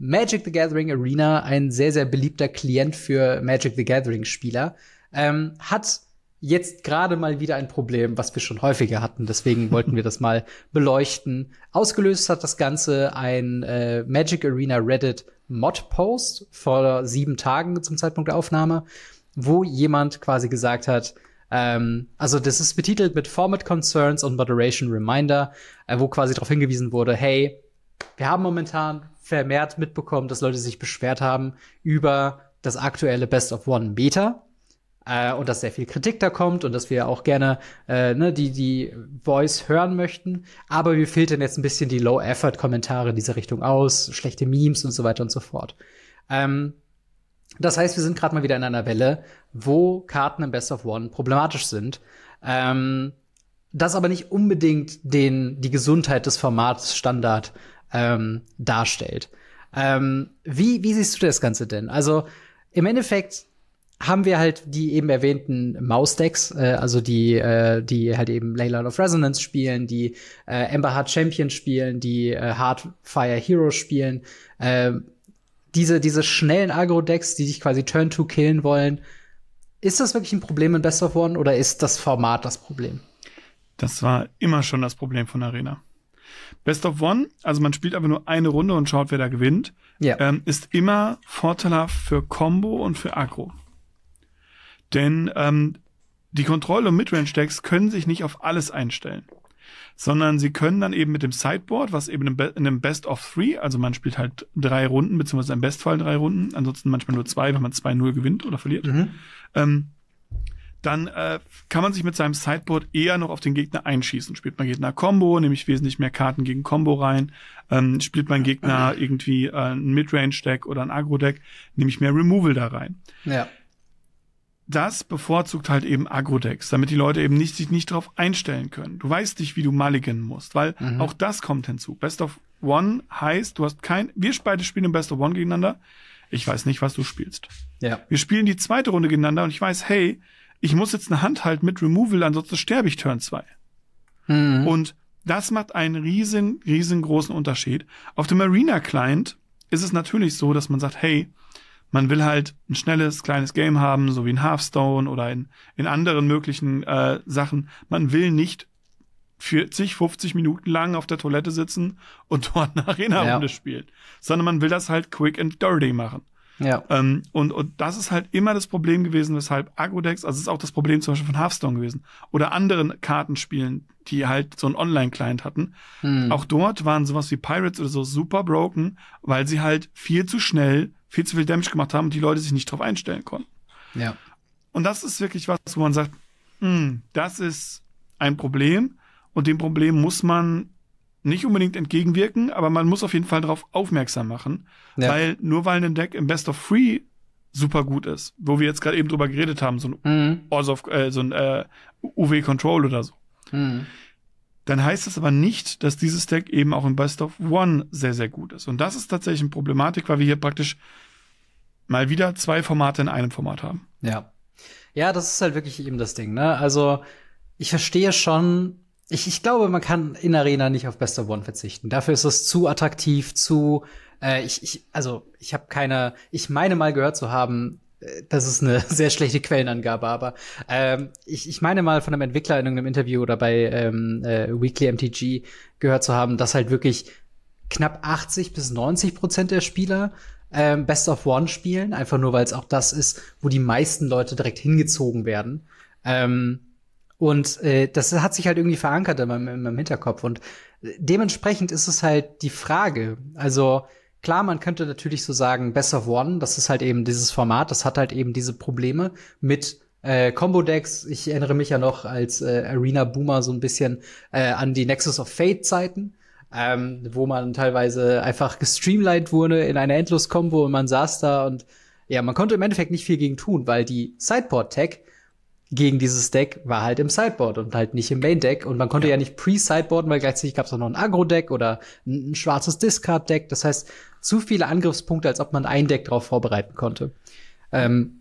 Magic the Gathering Arena, ein sehr, sehr beliebter Klient für Magic the Gathering Spieler, ähm, hat jetzt gerade mal wieder ein Problem, was wir schon häufiger hatten. Deswegen wollten wir das mal beleuchten. Ausgelöst hat das Ganze ein äh, Magic Arena Reddit Mod-Post vor sieben Tagen zum Zeitpunkt der Aufnahme, wo jemand quasi gesagt hat, ähm, also das ist betitelt mit Format Concerns und Moderation Reminder, äh, wo quasi darauf hingewiesen wurde, hey, wir haben momentan vermehrt mitbekommen, dass Leute sich beschwert haben über das aktuelle Best of One Beta äh, und dass sehr viel Kritik da kommt und dass wir auch gerne äh, ne, die, die Voice hören möchten. Aber wir filtern jetzt ein bisschen die Low-Effort-Kommentare in diese Richtung aus, schlechte Memes und so weiter und so fort. Ähm, das heißt, wir sind gerade mal wieder in einer Welle, wo Karten im Best of One problematisch sind. Ähm, das aber nicht unbedingt den, die Gesundheit des Formats Standard ähm, darstellt. Ähm, wie, wie siehst du das Ganze denn? Also im Endeffekt haben wir halt die eben erwähnten maus decks äh, also die, äh, die halt eben Leyland of Resonance spielen, die äh, Ember Heart Champion spielen, die äh, Hardfire Hero spielen. Äh, diese, diese schnellen Agro-Decks, die dich quasi Turn-to killen wollen. Ist das wirklich ein Problem in Best of One oder ist das Format das Problem? Das war immer schon das Problem von Arena. Best of One, also man spielt aber nur eine Runde und schaut, wer da gewinnt, ja. ähm, ist immer vorteilhaft für Combo und für Aggro. Denn ähm, die Kontrolle und Midrange-Decks können sich nicht auf alles einstellen, sondern sie können dann eben mit dem Sideboard, was eben in einem Best of Three, also man spielt halt drei Runden, beziehungsweise im Bestfall drei Runden, ansonsten manchmal nur zwei, wenn man 2-0 gewinnt oder verliert, mhm. ähm, dann äh, kann man sich mit seinem Sideboard eher noch auf den Gegner einschießen. Spielt man Gegner Combo, nehme ich wesentlich mehr Karten gegen Combo rein. Ähm, spielt man Gegner irgendwie äh, ein Midrange-Deck oder ein Agro-Deck, nehme ich mehr Removal da rein. Ja. Das bevorzugt halt eben Agro-Decks, damit die Leute eben nicht, sich nicht drauf einstellen können. Du weißt nicht, wie du mulligan musst, weil mhm. auch das kommt hinzu. Best of One heißt, du hast kein, wir beide spielen im Best of One gegeneinander. Ich weiß nicht, was du spielst. Ja. Wir spielen die zweite Runde gegeneinander und ich weiß, hey, ich muss jetzt eine Hand halten mit Removal, ansonsten sterbe ich Turn 2. Mhm. Und das macht einen riesen, riesengroßen Unterschied. Auf dem Arena Client ist es natürlich so, dass man sagt, hey, man will halt ein schnelles, kleines Game haben, so wie in Hearthstone oder in, in anderen möglichen äh, Sachen. Man will nicht 40, 50 Minuten lang auf der Toilette sitzen und dort eine Arena-Runde ja. spielen, sondern man will das halt quick and dirty machen. Ja. Ähm, und, und das ist halt immer das Problem gewesen, weshalb Agrodex, also es ist auch das Problem zum Beispiel von Hearthstone gewesen oder anderen Kartenspielen, die halt so einen Online-Client hatten. Hm. Auch dort waren sowas wie Pirates oder so super broken, weil sie halt viel zu schnell viel zu viel Damage gemacht haben und die Leute sich nicht drauf einstellen konnten. Ja. Und das ist wirklich was, wo man sagt, hm, das ist ein Problem und dem Problem muss man nicht unbedingt entgegenwirken, aber man muss auf jeden Fall darauf aufmerksam machen, ja. weil nur weil ein Deck im Best of Three super gut ist, wo wir jetzt gerade eben drüber geredet haben, so ein, mhm. äh, so ein äh, UW Control oder so, mhm. dann heißt das aber nicht, dass dieses Deck eben auch im Best of One sehr, sehr gut ist. Und das ist tatsächlich eine Problematik, weil wir hier praktisch mal wieder zwei Formate in einem Format haben. Ja. Ja, das ist halt wirklich eben das Ding, ne? Also, ich verstehe schon, ich, ich glaube, man kann in Arena nicht auf Best of One verzichten. Dafür ist es zu attraktiv, zu äh, ich, ich, also ich habe keine, ich meine mal gehört zu haben, äh, das ist eine sehr schlechte Quellenangabe, aber ähm, ich, ich meine mal von einem Entwickler in irgendeinem Interview oder bei ähm, äh, Weekly MTG gehört zu haben, dass halt wirklich knapp 80 bis 90 Prozent der Spieler ähm, Best of One spielen, einfach nur weil es auch das ist, wo die meisten Leute direkt hingezogen werden. Ähm, und äh, das hat sich halt irgendwie verankert in meinem, in meinem Hinterkopf. Und dementsprechend ist es halt die Frage. Also klar, man könnte natürlich so sagen, Best of One, das ist halt eben dieses Format, das hat halt eben diese Probleme mit äh, Combo Decks. Ich erinnere mich ja noch als äh, Arena Boomer so ein bisschen äh, an die Nexus of Fate Zeiten. Ähm, wo man teilweise einfach gestreamlined wurde in einer endlos kombo und man saß da und ja, man konnte im Endeffekt nicht viel gegen tun, weil die Sideboard Tech gegen dieses Deck war halt im Sideboard und halt nicht im Main-Deck. Und man konnte ja, ja nicht pre-Sideboarden, weil gleichzeitig gab es auch noch ein Agro-Deck oder ein, ein schwarzes Discard-Deck. Das heißt, zu viele Angriffspunkte, als ob man ein Deck drauf vorbereiten konnte. Ähm,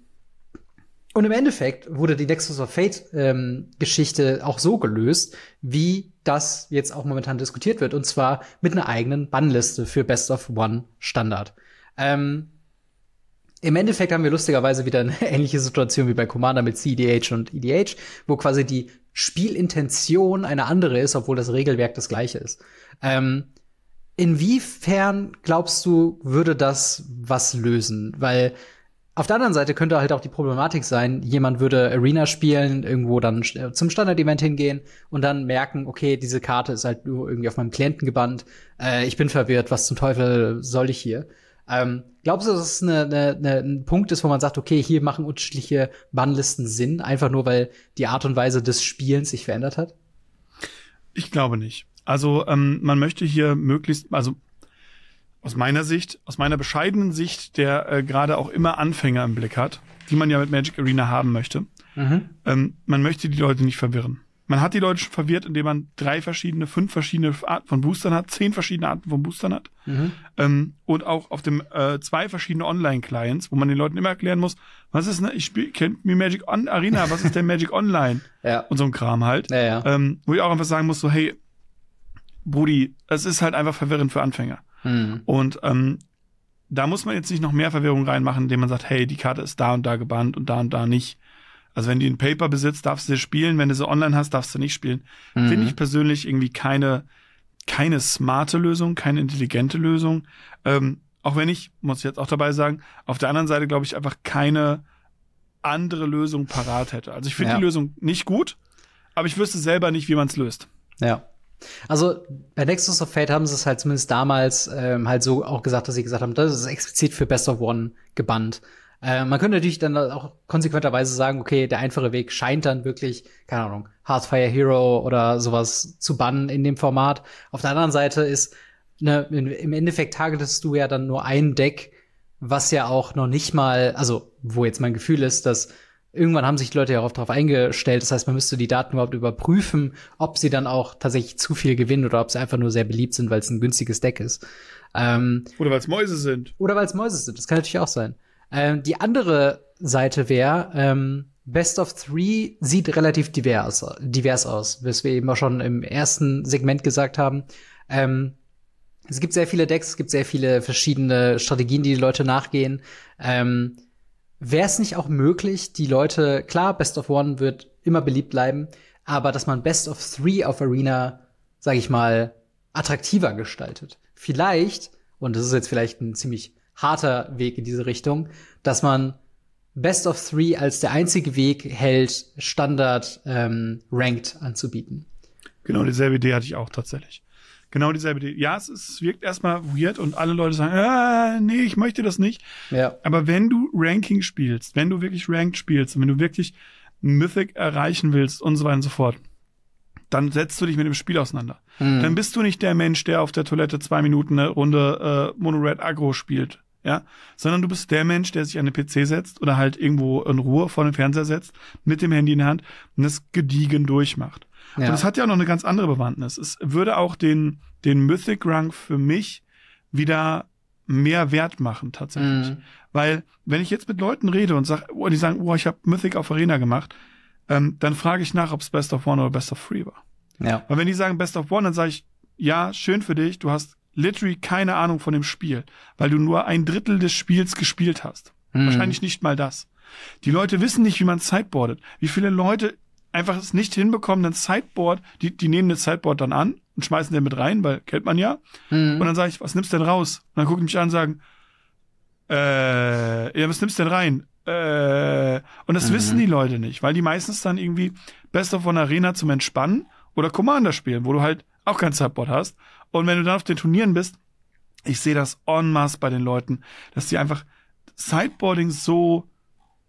und im Endeffekt wurde die Nexus of Fate-Geschichte ähm, auch so gelöst, wie das jetzt auch momentan diskutiert wird. Und zwar mit einer eigenen Bannliste für Best of One Standard. Ähm, im Endeffekt haben wir lustigerweise wieder eine ähnliche Situation wie bei Commander mit CDH und EDH, wo quasi die Spielintention eine andere ist, obwohl das Regelwerk das gleiche ist. Ähm, inwiefern glaubst du, würde das was lösen? Weil auf der anderen Seite könnte halt auch die Problematik sein, jemand würde Arena spielen, irgendwo dann äh, zum Standard-Event hingehen und dann merken, okay, diese Karte ist halt nur irgendwie auf meinem Klienten gebannt, äh, ich bin verwirrt, was zum Teufel soll ich hier? Ähm, glaubst du, dass es eine, eine, ein Punkt ist, wo man sagt, okay, hier machen unterschiedliche Bannlisten Sinn, einfach nur weil die Art und Weise des Spielens sich verändert hat? Ich glaube nicht. Also ähm, man möchte hier möglichst, also aus meiner Sicht, aus meiner bescheidenen Sicht, der äh, gerade auch immer Anfänger im Blick hat, die man ja mit Magic Arena haben möchte, mhm. ähm, man möchte die Leute nicht verwirren. Man hat die Leute schon verwirrt, indem man drei verschiedene, fünf verschiedene Arten von Boostern hat, zehn verschiedene Arten von Boostern hat. Mhm. Ähm, und auch auf dem äh, zwei verschiedene Online-Clients, wo man den Leuten immer erklären muss, was ist, ne, ich kenne mir Magic On Arena, was ist denn Magic Online? ja. Und so ein Kram halt. Ja, ja. Ähm, wo ich auch einfach sagen muss, so, hey, Brudi, es ist halt einfach verwirrend für Anfänger. Mhm. Und ähm, da muss man jetzt nicht noch mehr Verwirrung reinmachen, indem man sagt, hey, die Karte ist da und da gebannt und da und da nicht. Also wenn du ein Paper besitzt, darfst du sie spielen. Wenn du sie online hast, darfst du nicht spielen. Mhm. Finde ich persönlich irgendwie keine, keine smarte Lösung, keine intelligente Lösung. Ähm, auch wenn ich, muss ich jetzt auch dabei sagen, auf der anderen Seite glaube ich einfach keine andere Lösung parat hätte. Also ich finde ja. die Lösung nicht gut, aber ich wüsste selber nicht, wie man es löst. Ja. Also bei Nexus of Fate haben sie es halt zumindest damals ähm, halt so auch gesagt, dass sie gesagt haben, das ist explizit für Best of One gebannt. Äh, man könnte natürlich dann auch konsequenterweise sagen, okay, der einfache Weg scheint dann wirklich, keine Ahnung, Hearthfire Hero oder sowas zu bannen in dem Format. Auf der anderen Seite ist, ne, im Endeffekt targetest du ja dann nur ein Deck, was ja auch noch nicht mal, also wo jetzt mein Gefühl ist, dass irgendwann haben sich die Leute ja auch darauf eingestellt. Das heißt, man müsste die Daten überhaupt überprüfen, ob sie dann auch tatsächlich zu viel gewinnen oder ob sie einfach nur sehr beliebt sind, weil es ein günstiges Deck ist. Ähm, oder weil es Mäuse sind. Oder weil es Mäuse sind. Das kann natürlich auch sein. Ähm, die andere Seite wäre, ähm, Best of Three sieht relativ divers, divers aus, was wir eben auch schon im ersten Segment gesagt haben. Ähm, es gibt sehr viele Decks, es gibt sehr viele verschiedene Strategien, die die Leute nachgehen. Ähm, Wäre es nicht auch möglich, die Leute, klar, Best of One wird immer beliebt bleiben, aber dass man Best of Three auf Arena, sag ich mal, attraktiver gestaltet. Vielleicht, und das ist jetzt vielleicht ein ziemlich harter Weg in diese Richtung, dass man Best of Three als der einzige Weg hält, Standard ähm, Ranked anzubieten. Genau dieselbe Idee hatte ich auch tatsächlich. Genau dieselbe Idee. Ja, es, ist, es wirkt erstmal weird und alle Leute sagen, ah, nee, ich möchte das nicht. Ja. Aber wenn du Ranking spielst, wenn du wirklich Ranked spielst und wenn du wirklich Mythic erreichen willst und so weiter und so fort, dann setzt du dich mit dem Spiel auseinander. Mhm. Dann bist du nicht der Mensch, der auf der Toilette zwei Minuten eine Runde äh, Mono-Red Agro spielt ja, sondern du bist der Mensch, der sich an den PC setzt oder halt irgendwo in Ruhe vor den Fernseher setzt, mit dem Handy in der Hand und das gediegen durchmacht. Ja. Und das hat ja auch noch eine ganz andere Bewandtnis. Es würde auch den, den Mythic Rank für mich wieder mehr wert machen tatsächlich. Mhm. Weil wenn ich jetzt mit Leuten rede und sag, oh, die sagen, oh, ich habe Mythic auf Arena gemacht, ähm, dann frage ich nach, ob es Best of One oder Best of Three war. Ja. Weil wenn die sagen Best of One, dann sage ich, ja, schön für dich, du hast literally keine Ahnung von dem Spiel, weil du nur ein Drittel des Spiels gespielt hast. Mhm. Wahrscheinlich nicht mal das. Die Leute wissen nicht, wie man Sideboardet. Wie viele Leute einfach es nicht hinbekommen, ein Sideboard, die, die nehmen das Sideboard dann an und schmeißen den mit rein, weil kennt man ja. Mhm. Und dann sage ich, was nimmst du denn raus? Und dann gucken die mich an und sagen, äh, ja, was nimmst du denn rein? Äh, und das mhm. wissen die Leute nicht, weil die meistens dann irgendwie Best of One Arena zum Entspannen oder Commander spielen, wo du halt auch keinen Support hast. Und wenn du dann auf den Turnieren bist, ich sehe das en masse bei den Leuten, dass die einfach Sideboarding so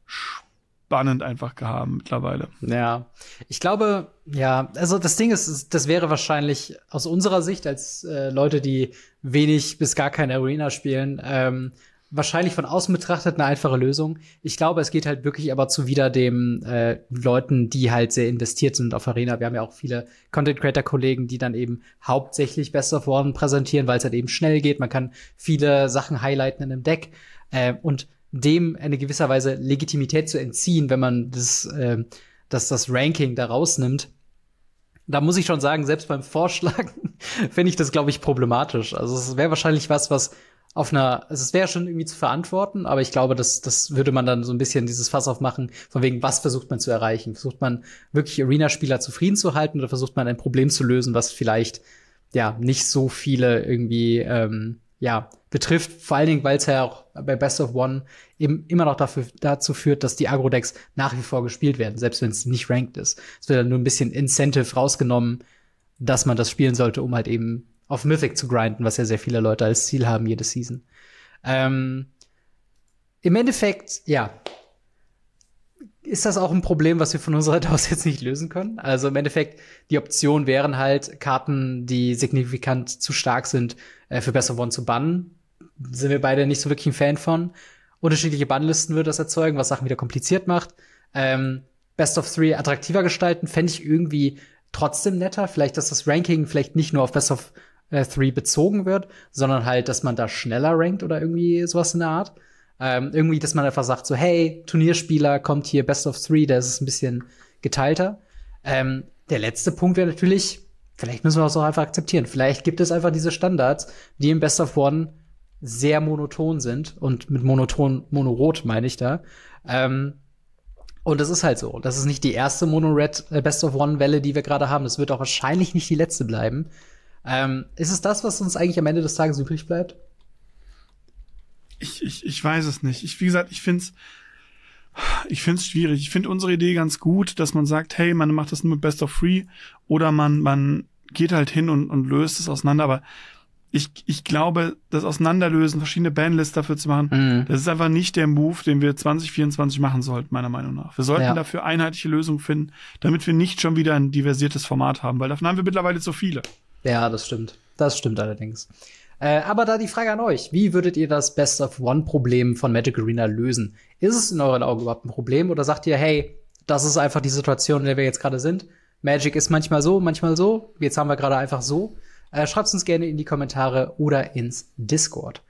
spannend einfach haben mittlerweile. Ja, ich glaube, ja, also das Ding ist, das wäre wahrscheinlich aus unserer Sicht als äh, Leute, die wenig bis gar keine Arena spielen, ähm, wahrscheinlich von außen betrachtet eine einfache Lösung. Ich glaube, es geht halt wirklich aber zuwider dem äh, Leuten, die halt sehr investiert sind auf Arena. Wir haben ja auch viele Content Creator Kollegen, die dann eben hauptsächlich Best of One präsentieren, weil es halt eben schnell geht. Man kann viele Sachen highlighten in einem Deck äh, und dem eine gewisser Weise Legitimität zu entziehen, wenn man das, äh, das, das Ranking da rausnimmt. Da muss ich schon sagen, selbst beim Vorschlagen finde ich das, glaube ich, problematisch. Also es wäre wahrscheinlich was, was auf einer, also es wäre schon irgendwie zu verantworten, aber ich glaube, das, das würde man dann so ein bisschen dieses Fass aufmachen, von wegen, was versucht man zu erreichen? Versucht man wirklich Arena-Spieler zufrieden zu halten oder versucht man ein Problem zu lösen, was vielleicht ja nicht so viele irgendwie ähm, ja betrifft, vor allen Dingen, weil es ja auch bei Best of One eben immer noch dafür, dazu führt, dass die Agro-Decks nach wie vor gespielt werden, selbst wenn es nicht ranked ist. Es wird dann nur ein bisschen Incentive rausgenommen, dass man das spielen sollte, um halt eben auf Mythic zu grinden, was ja sehr viele Leute als Ziel haben jede Season. Ähm, Im Endeffekt, ja, ist das auch ein Problem, was wir von unserer Seite aus jetzt nicht lösen können. Also im Endeffekt, die Option wären halt, Karten, die signifikant zu stark sind, äh, für Best of One zu bannen. Sind wir beide nicht so wirklich ein Fan von. Unterschiedliche Bannlisten würde das erzeugen, was Sachen wieder kompliziert macht. Ähm, Best of Three attraktiver gestalten, fände ich irgendwie trotzdem netter. Vielleicht, dass das Ranking vielleicht nicht nur auf Best of äh, 3 bezogen wird, sondern halt, dass man da schneller rankt oder irgendwie sowas in der Art. Ähm, irgendwie, dass man einfach sagt, so, hey, Turnierspieler kommt hier Best of Three, da ist es ein bisschen geteilter. Ähm, der letzte Punkt wäre natürlich, vielleicht müssen wir das auch einfach akzeptieren. Vielleicht gibt es einfach diese Standards, die im Best of One sehr monoton sind und mit monoton, monorot meine ich da. Ähm, und das ist halt so. Das ist nicht die erste Mono-Red äh, Best of One-Welle, die wir gerade haben. Das wird auch wahrscheinlich nicht die letzte bleiben. Ähm, ist es das, was uns eigentlich am Ende des Tages übrig bleibt? Ich, ich, ich weiß es nicht. Ich, wie gesagt, ich finde es ich finde schwierig. Ich finde unsere Idee ganz gut, dass man sagt, hey, man macht das nur mit Best of Free oder man, man geht halt hin und, und löst es auseinander. Aber ich, ich glaube, das Auseinanderlösen, verschiedene Bandlists dafür zu machen, mhm. das ist einfach nicht der Move, den wir 2024 machen sollten, meiner Meinung nach. Wir sollten ja. dafür einheitliche Lösungen finden, damit wir nicht schon wieder ein diversiertes Format haben, weil davon haben wir mittlerweile zu viele. Ja, das stimmt. Das stimmt allerdings. Äh, aber da die Frage an euch, wie würdet ihr das Best of One-Problem von Magic Arena lösen? Ist es in euren Augen überhaupt ein Problem oder sagt ihr, hey, das ist einfach die Situation, in der wir jetzt gerade sind? Magic ist manchmal so, manchmal so. Jetzt haben wir gerade einfach so. Äh, Schreibt es uns gerne in die Kommentare oder ins Discord.